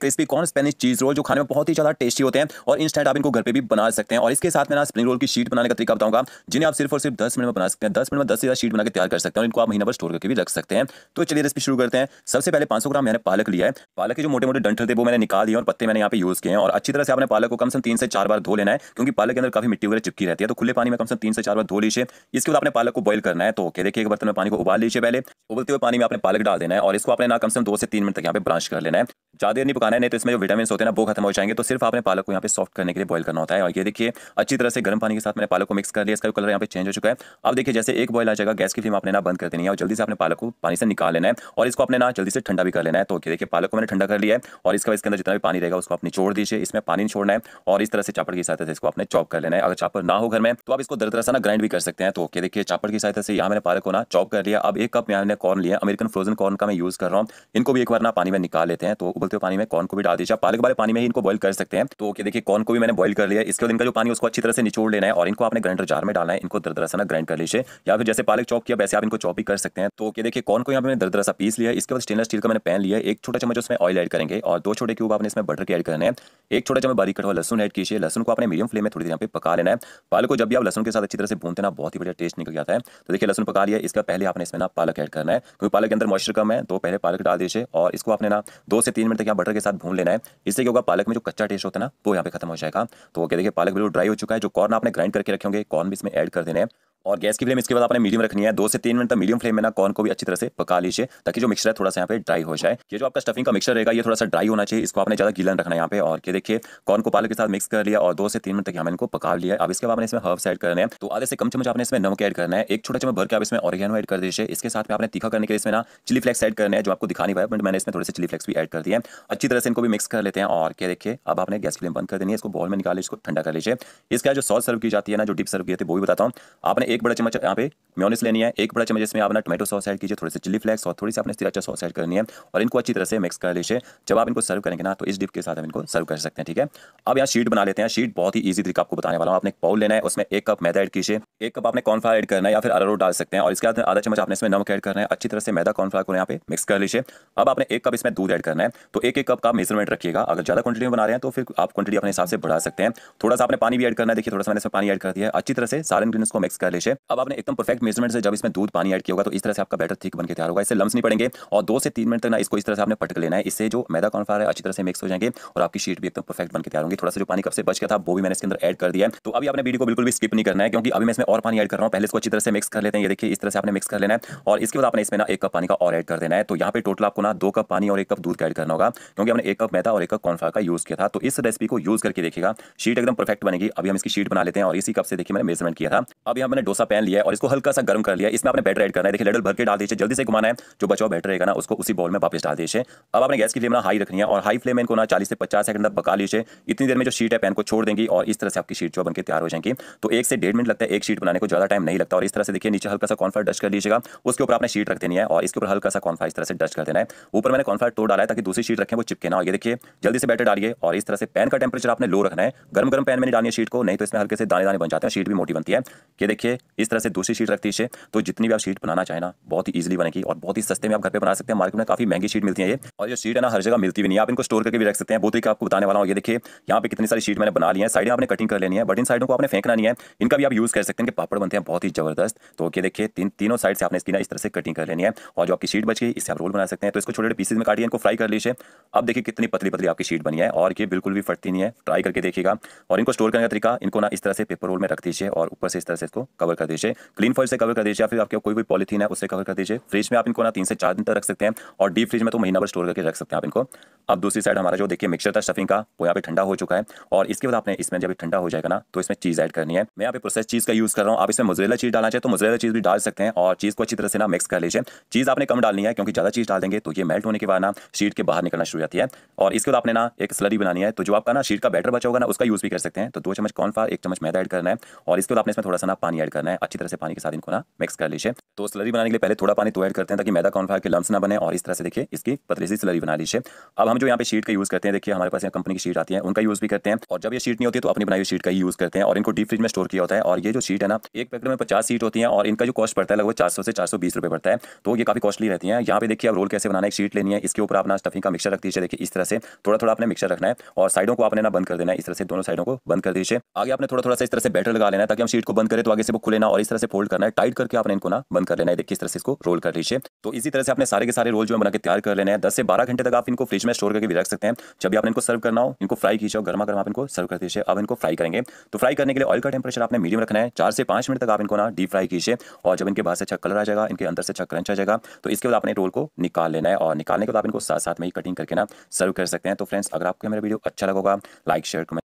crispy corn Spanish cheese roll जो खाने में बहुत ही ज्यादा टेस्टी होते हैं और इंस्टेंट आप इनको घर पे भी बना सकते हैं और इसके साथ मैं ना स्प्रिंग रोल की शीट बनाने का तरीका बताऊंगा जिन्हें आप सिर्फ और सिर्फ दस मिनट में बना सकते हैं दस मिनट में दस से ज्यादा शीट बनाकर तैयार कर सकते हैं और इनको आप महीना भर स्टोर करके भी रख सकते हैं तो चलिए रेसिपी शुरू करते हैं सबसे पहले पांच ग्राम मैंने पालक लिया है पालक के जो मोटे मोटे डंठल थे वो मैंने निकाल दिए और पत्ते मैंने यहाँ पे यूज किए हैं और अच्छी तरह से आपने पालक को कम से तीन से चार बार धो लेना है क्योंकि पालक के अंदर काफी मिट्टी वगैरह चिपकी रहती है तो खुले पानी में कम से तीन से चार बार धो लीजिए इसके बाद अपने पालक को बॉइल करना है तो ओके देखिए एक बर्तन तो में पानी को उबाल लीजिए पहले उबलते हुए पानी में आपने पालक डाल देना है और इसको आपने ना कम से दो से तीन मिनट तक यहाँ पे ब्रांच कर लेना है ज़्यादा देर नहीं पकाना है नहीं तो इसमें जो विटामिन होते हैं ना वो खत्म हो जाएंगे तो सिर्फ आपने पालक को यहाँ पे सॉफ्ट करने के लिए बॉयल करना होता है और ये देखिए अच्छी तरह से गर्म पानी के साथ मैंने पालक को मिक्स कर लिया इसका कलर यहाँ पे चेंज हो चुका है अब देखिए जैसे एक बॉयल आ जाएगा गैस की फ्लेम आपने ना बंद कर देनी है और जल्दी से अपने पालक को पानी से निकाल लेना है और इसको अपने ना जल्दी से ठंडा भी कर लेना है तो देखिए पालक को मैंने ठंडा कर लिया है और इसका इसके अंदर जितना भी पानी रहेगा उसको अपनी छोड़ दीजिए इसमें पानी छोड़ना है और इस तरह से चापड़ की सहायता से इसको आपने चॉप कर लेना है अगर चापड़ ना हो घर में तो आप इसको दर तरह से ना ग्राइंड भी कर सकते हैं तो ओके देखिए चापड़ की सहायता से यहाँ मैंने पालक को ना चॉप कर लिया अब एक कप यहाँ मैंने कॉर्न लिया अमेरिकन फ्रोजन कॉर्न का मैं यूज़ कर रहा हूँ इनको भी एक बार ना पानी में निकाल लेते हैं तो उबलते हुए पानी में कॉर्न को भी डाल दीजिए पालक वाले पानी में ही इनको बॉइल कर सकते हैं तो ओके देखिए कॉर्न को भी मैंने बॉइल कर लिया इसके बाद इनका जो पानी उसको अच्छी तरह से निचोड़ लेना है और इनको आपने ग्राइंडर जार में डालना है इनको दरदरा ना ग्राइंड कर लीजिए या फिर जैसे पालक चौक किया वैसे आप इनको चौप भी कर सकते हैं तो ओके देखिए कॉर्न को यहाँ पर मैंने दरदरा पीस लिया इसके बाद स्टेनलेस स्टील का मैंने पैन लिया एक छोटा चम्मच उसमें ऑयल एड करेंगे और दो छोटे क्यूब आपने इसमें बटर के एड करना है एक छोटा चम्मच बारीक कटवा लसन एड कीजिए लसन को आपने मीडियम फ्लेम में थोड़ी देर यहाँ पे पका लेना है पालक को जब भी आप लसन के साथ अच्छी तरह से भूनते ना बहुत ही बढ़िया टेस्ट निकल जाता है तो देखिए लसन पका लिया इसका पहले आपने इसमें ना पालक एड करना है क्योंकि पालक के अंदर मॉइस्चर कम है तो पहले पालक डाल दीजिए और इसको आपने ना दो से तीन मिनट तक यहाँ बटर के साथ भून लेना है इससे क्या होगा पालक में जो कच्चा टेस्ट होता है ना वो यहाँ पे खत्म हो जाएगा तो ओके देखिए पालक बिल्कुल ड्राई हो चुका है जो कॉर्न आपने ग्राइंड करके रखे होंगे कॉर्न भी इसमें ऐड कर देने हैं और गैस की फ्लेम इसके बाद आपने मीडियम रखनी है दो से तीन मिनट तक मीडियम फ्लेम में ना कॉर्न को भी अच्छी तरह से पका लीजिए ताकि जो मिक्सर है थोड़ा सा यहाँ पे ड्राई हो जाए ये जो आपका स्टफिंग का मिक्सर रहेगा ये थोड़ा सा ड्राई होना चाहिए इसको आपने ज्यादा गीलन रखना है यहाँ पे और ये देखिए कॉर्न को पालक के साथ मिक्स कर लिया और दो से तीन मिनट तक हमें इनको पका लिया अब इसके बाद आपने इसमें हर्ब्स एड करने हैं तो आधे से कम चम्मच आपने इसमें नमक एड करना है एक छोटा चम्मच भर के आप इसमें ऑरिगेनो एड कर दीजिए इसके साथ में आपने तीखा करने के लिए इसमें ना चिली फ्लेक्स एड करने हैं जो आपको दिखा नहीं पाया बट मैंने इसमें थोड़े से चिली फ्लेक्स भी एड कर दिए अच्छी तरह से इनको भी मिक्स कर लेते हैं और क्या देखिए अब आपने गैस फ्लेम बंद कर देनी है इसको बॉल में निकाल इसको ठंडा कर लीजिए इसका जो सॉस सर्व की जाती है ना जो डिप सर्व किए वो भी बताता हूँ आपने एक बड़ा चम्मच यहाँ पे म्योनिस लेनी है एक बड़ा चम्मच इसमें आपने टोमेटो सॉस ऐड कीजिए थोड़े से चिली फ्लेक्स और थोड़ी सी आपने तिराचा सॉस ऐड करनी है और इनको अच्छी तरह से मिक्स कर लीजिए जब आप इनको सर्व करेंगे ना तो इस डिप के साथ हम इनको सर्व कर सकते हैं ठीक है अब यहाँ शीट बना लेते हैं शीट बहुत ही ईजी तरीका आपको बताने वाला हूँ आपने एक पाउल लेना है उसमें एक कप मैदा ऐड कीजिए एक कप आपने कॉर्नफ्लावर ऐड करना है या फिर अरारोट डाल सकते हैं और इसके बाद आधा चम्मच आपने इसमें नमक ऐड करना है अच्छी तरह से मैदा कॉर्नफ्लावर को यहाँ पे मिक्स कर लीजिए अब आपने एक कप इसमें दूध ऐड करना है तो एक एक कप का मेजरमेंट रखिएगा अगर ज्यादा क्वांटिटी में बना रहे हैं तो फिर आप क्वांटिटी अपने हिसाब से बढ़ा सकते हैं थोड़ा सा आपने पानी भी ऐड करना है देखिए थोड़ा सा मैंने इसमें पानी ऐड कर दिया अच्छी तरह से सारे इंग्रीडियंट्स को मिक्स कर लीजिए अब आपने एकदम परफेक्ट परफेक्ट मेजरमेंट से जब इसमें दूध पानी ऐड किया होगा तो इस तरह से आपका बैटर थिक बनकर तैयार होगा इससे लम्स नहीं पड़ेंगे और दो से तीन मिनट तक ना इसको इस तरह से आपने पटक लेना है इससे जो मैदा कॉर्नफ्लोर है अच्छी तरह से मिक्स हो जाएंगे और आपकी शीट भी एकदम परफेक्ट बनकर तैयार होंगी थोड़ा सा जो पानी कब से बच गया था वो भी मैंने इसके अंदर ऐड कर दिया है तो अभी आपने वीडियो को बिल्कुल भी स्किप नहीं करना है क्योंकि अभी मैं इसमें और पानी ऐड कर रहा हूँ पहले इसको अच्छी तरह से मिक्स कर लेते हैं ये देखिए इस तरह से आपने मिक्स कर लेना है और इसके बाद आपने इसमें ना एक कप पानी का और ऐड कर देना है तो यहाँ पर टोटल आपको ना दो कप पानी और एक कप दूध का ऐड करना होगा क्योंकि हमने एक कप मैदा और एक कप कॉर्नफ्लोर का यूज़ किया था तो इस रेसिपी को यूज़ करके देखिएगा शीट एकदम परफेक्ट बनेगी अभी हम इसकी शीट बना लेते हैं और इसी कप से देखिए मैंने मेजरमेंट किया था अब यहाँ मैंने डोसा पैन लिया है और इसको हल्का सा गर्म कर लिया इसमें आपने बैटर ऐड करना है देखिए लडल भर के डाल दीजिए जल्दी से घुमाना है जो बचाओ बैटर रहेगा ना उसको उसी बॉल में वापस डाल दीजिए अब आपने गैस की फ्लेम ना हाई रखनी है और हाई फ्लेम इनको ना चालीस से पचास सेकंड तक पका लीजिए इतनी देर में जो शीट है पैन को छोड़ देंगी और इस तरह से आपकी शीट जो बनकर तैयार हो जाएंगी तो एक से डेढ़ मिनट लगता है एक शीट बनाने को ज्यादा टाइम नहीं लगता और इस तरह से देखिए नीचे हल्का सा कॉन्फ्लाइट डस्ट कर लीजिएगा उसके ऊपर आपने शीट रख देनी है और इसके ऊपर हल्का सा कॉन्फ्लाइट इस तरह से डस्ट कर देना है ऊपर मैंने कॉन्फर्ट तोड़ डाला है ताकि दूसरी शीट रखें वो चिपके ना हो ये देखिए जल्दी से बैटर डालिए और इस तरह से पैन का टेम्परेचर आपने लो रखना है गर्म गर्म पैन में डालनी है शीट को नहीं तो इसमें हल्के से दाने दाने बन जाते हैं शीट भी मोटी बनती है ये देखिए इस तरह से दूसरी शीट रखती है तो जितनी भी आप शीट बनाना चाहे ना बहुत ही इजीली बनेगी और बहुत ही सस्ते में आप घर पे बना सकते हैं मार्केट में काफी महंगी शीट मिलती है ये और जो शीट है ना हर जगह मिलती भी नहीं आप इनको स्टोर करके भी रख सकते हैं बहुत ही आपको बताने वाला हूँ ये देखिए यहाँ पे कितनी सारी शीट मैंने बना लिया है साइड आपने कटिंग कर लेनी है बट इन साइडों को आपने फेंकना नहीं है इनका भी आप यूज कर सकते हैं कि पापड़ बनते हैं बहुत ही जबरदस्त तो ये देखिए तीन तीनों साइड से आपने इसकी ना इस तरह से कटिंग कर लेनी है और जो आपकी शीट बच गई इससे आप रोल बना सकते हैं तो इसको छोटे पीसेज में काटिए इनको फ्राई कर लीजिए अब देखिए कितनी पतली पतली आपकी शीट बनी है और ये बिल्कुल भी फटती नहीं है ट्राई करके देखिएगा और इनको स्टोर करने का तरीका इनको ना इस तरह से पेपर रोल में रख दीजिए और ऊपर से इस तरह से इसको कवर कर दीजिए क्लीन फॉइल से कवर कर दीजिए या फिर आपके कोई भी पॉलीथीन है उससे कवर कर दीजिए फ्रिज में आप इनको ना तीन से चार दिन तक रख सकते हैं और डीप फ्रिज में तो महीना भर स्टोर करके रख सकते हैं आप इनको अब दूसरी साइड हमारा जो देखिए मिक्सर था स्टफिंग का वो यहाँ पे ठंडा हो चुका है और इसके बाद आपने इसमें जब ठंडा हो जाएगा ना तो इसमें चीज़ ऐड करनी है मैं यहाँ पे प्रोसेस चीज़ का यूज़ कर रहा हूँ आप इसमें मुजरेला चीज़ डालना चाहिए तो मुजरेला चीज़ भी डाल सकते हैं और चीज़ को अच्छी तरह से ना मिक्स कर लीजिए चीज़ आपने कम डालनी है क्योंकि ज़्यादा चीज़ डाल देंगे तो ये मेल्ट होने के बाद ना शीट के बाहर निकलना शुरू हो जाती है और इसके बाद आपने ना एक स्लरी बनानी है तो जो आपका ना शीट का बैटर बचा होगा ना उसका यूज़ भी कर सकते हैं तो दो चम्मच कॉर्नफ्लावर एक चम्मच मैदा ऐड करना है और इसके बाद आपने इसमें थोड़ा सा ना पानी ऐड करना है अच्छी तरह से पानी के साथ इनको ना मिक्स कर लीजिए तो स्लरी बनाने के लिए पहले थोड़ा पानी तो ऐड करते हैं ताकि मैदा कॉर्नफ्लावर के लम्स ना बने और इस तरह से देखिए इसकी पतली सी स्लरी बना लीजिए अब हम जो यहाँ पे शीट का यूज़ करते हैं देखिए हमारे पास यहाँ कंपनी की शीट आती है उनका यूज़ भी करते हैं और जब ये शीट नहीं होती तो अपनी बनाई हुई शीट का ही यूज़ करते हैं और इनको डीप फ्रिज में स्टोर किया होता है और ये जो शीट है ना एक पैकेट में पचास सीट होती है और इनका जो कॉस्ट पड़ता है लगभग चार से चार रुपये पड़ता है तो ये काफ़ी कॉस्टली रहती है यहाँ पे देखिए आप रोल कैसे बनाना है शीट लेनी है इसके ऊपर अपना स्टफिंग का मिक्सर रख दीजिए देखिए इस तरह से थोड़ा थोड़ा अपने मिक्सर रखना है और साइडों को आपने ना बंद कर देना है इस तरह से दोनों साइडों को बंद कर दीजिए आगे आपने थोड़ा थोड़ा सा इस तरह से बैटर लगा लेना ताकि हम शीट को बंद करें करें तो आगे से बुक खुले और इस तरह से फोल्ड करना है टाइट करके आपने इनको ना बंद कर लेना है देखिए इस तरह से इसको रोल कर लीजिए तो इसी तरह से आपने सारे के सारे रोल जो है बना के तैयार कर लेना है दस से बारह घंटे तक आप इनको फ्रिज में स्टोर करके भी रख सकते हैं जब भी आपने इनको सर्व करना हो इनको फ्राई कीजिए और गर्मा गर्मा आप इनको सर्व कर दीजिए अब इनको फ्राई करेंगे तो फ्राई करने के लिए ऑयल का टेम्परेचर आपने मीडियम रखना है चार से पांच मिनट तक आप इनको ना डीप फ्राई कीजिए और जब इनके बाहर से अच्छा कलर आ जाएगा इनके अंदर से अच्छा क्रंच आ जाएगा तो इसके बाद आपने रोल को निकाल लेना है और निकालने के बाद आप इनको साथ साथ में ही कटिंग करके ना सर्व कर सकते हैं तो फ्रेंड्स अगर आपको मेरा वीडियो अच्छा लगेगा लाइक शेयर कमेंट